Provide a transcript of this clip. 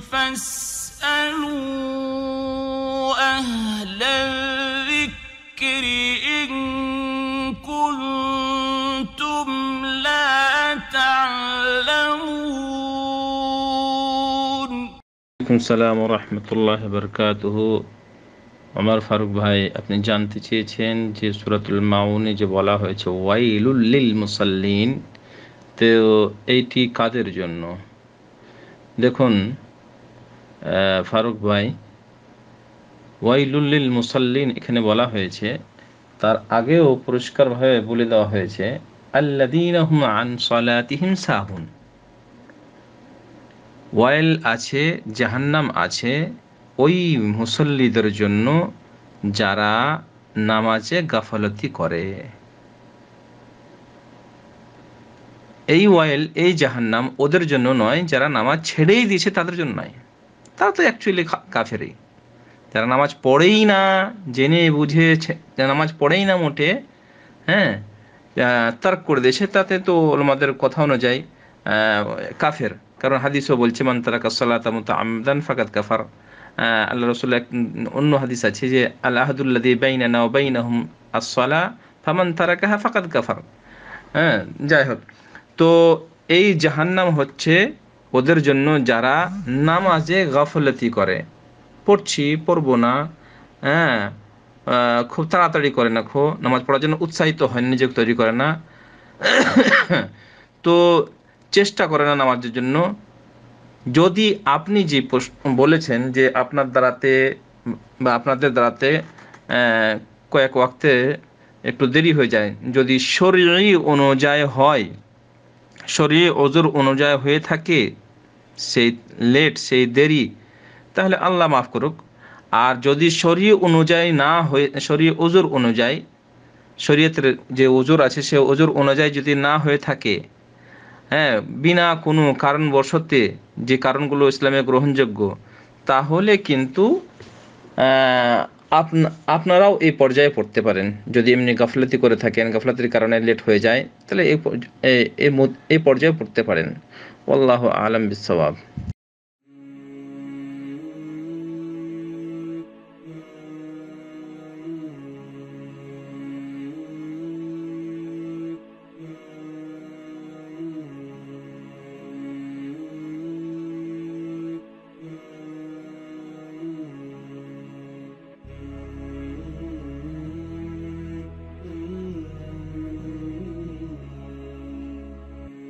فاسألوا أهل الذكر إن كنتم لا تعلمون السلام ورحمة الله وبركاته عمر فاروق بھائی اپنے جانتے چھے چھین جی صورت المعون جی بولا ہوئے چھے ویل للمسلین تو ایٹی قادر جنو دیکھون ফারুক ভাই ওয়াইলুল্লিল মুসাল্লিন এখানে বলা হয়েছে তার আগেও পরিষ্কারভাবে বলে দেওয়া হয়েছে আল্লাদিনহম সাহুন ওয়াইল আছে জাহান্নাম আছে ওই মুসল্লিদের জন্য যারা নামাজে গাফলতি করে এই ওয়াইল এই জাহান্নাম ওদের জন্য নয় যারা নামাজ ছেড়েই দিয়েছে তাদের জন্য নয় তারা তো অ্যাকচুয়ালি কাফেরই যারা নামাজ পড়েই না জেনে বুঝে যারা নামাজ পড়েই না মোটে হ্যাঁ তার্ক করে দিয়েছে তাতে তো ওলমাদের কথা অনুযায়ী কাফের কারণ হাদিসও বলছে মান তারাকা সালাত আমদান ফাকাত কাফার আল্লাহ রসুল এক অন্য হাদিস আছে যে দিয়ে বাইনা নাও বাইনা হুম আসলা ফামান কাহা ফাকাত কাফার হ্যাঁ যাই হোক তো এই জাহান্নাম হচ্ছে ওদের জন্য যারা নামাজে গাফলতি করে পড়ছি পড়ব না হ্যাঁ খুব তাড়াতাড়ি করে না খো নামাজ পড়ার জন্য উৎসাহিত হয় নিজেকে তৈরি করে না তো চেষ্টা করে না নামাজের জন্য যদি আপনি যে বলেছেন যে আপনার দ্বারাতে বা আপনাদের দ্বারাতে কয়েক ওয়াক্তে একটু দেরি হয়ে যায় যদি শরীরই অনুযায়ী হয় শরীরে ওজোর অনুযায়ী হয়ে থাকে সেই লেট সেই দেরি তাহলে আল্লাহ মাফ করুক আর যদি শরীয় অনুযায়ী না হয়ে শরীয় ওজোর অনুযায়ী শরীয়তের যে ওজোর আছে সে ওজোর অনুযায়ী যদি না হয়ে থাকে হ্যাঁ বিনা কোনো কারণবশতে যে কারণগুলো ইসলামে গ্রহণযোগ্য তাহলে কিন্তু আপনারাও এই পর্যায়ে পড়তে পারেন যদি এমনি গাফলাতি করে থাকেন গাফলাতির কারণে লেট হয়ে যায় তাহলে এই পর্যায়ে পড়তে পারেন আল্লাহ আলম বিশ্বাব